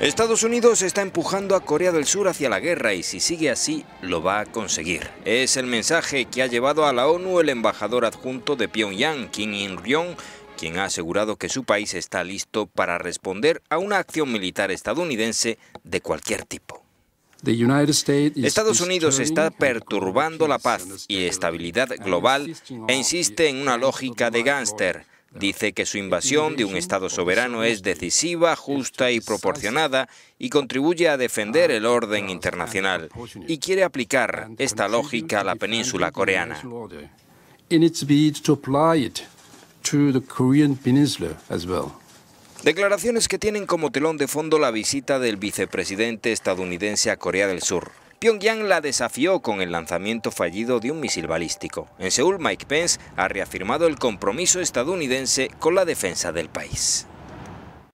Estados Unidos está empujando a Corea del Sur hacia la guerra y si sigue así lo va a conseguir. Es el mensaje que ha llevado a la ONU el embajador adjunto de Pyongyang, Kim In-ryong, quien ha asegurado que su país está listo para responder a una acción militar estadounidense de cualquier tipo. Estados Unidos está perturbando la paz y estabilidad global e insiste en una lógica de gánster Dice que su invasión de un Estado soberano es decisiva, justa y proporcionada y contribuye a defender el orden internacional y quiere aplicar esta lógica a la península coreana. Declaraciones que tienen como telón de fondo la visita del vicepresidente estadounidense a Corea del Sur. Pyongyang la desafió con el lanzamiento fallido de un misil balístico. En Seúl, Mike Pence ha reafirmado el compromiso estadounidense con la defensa del país.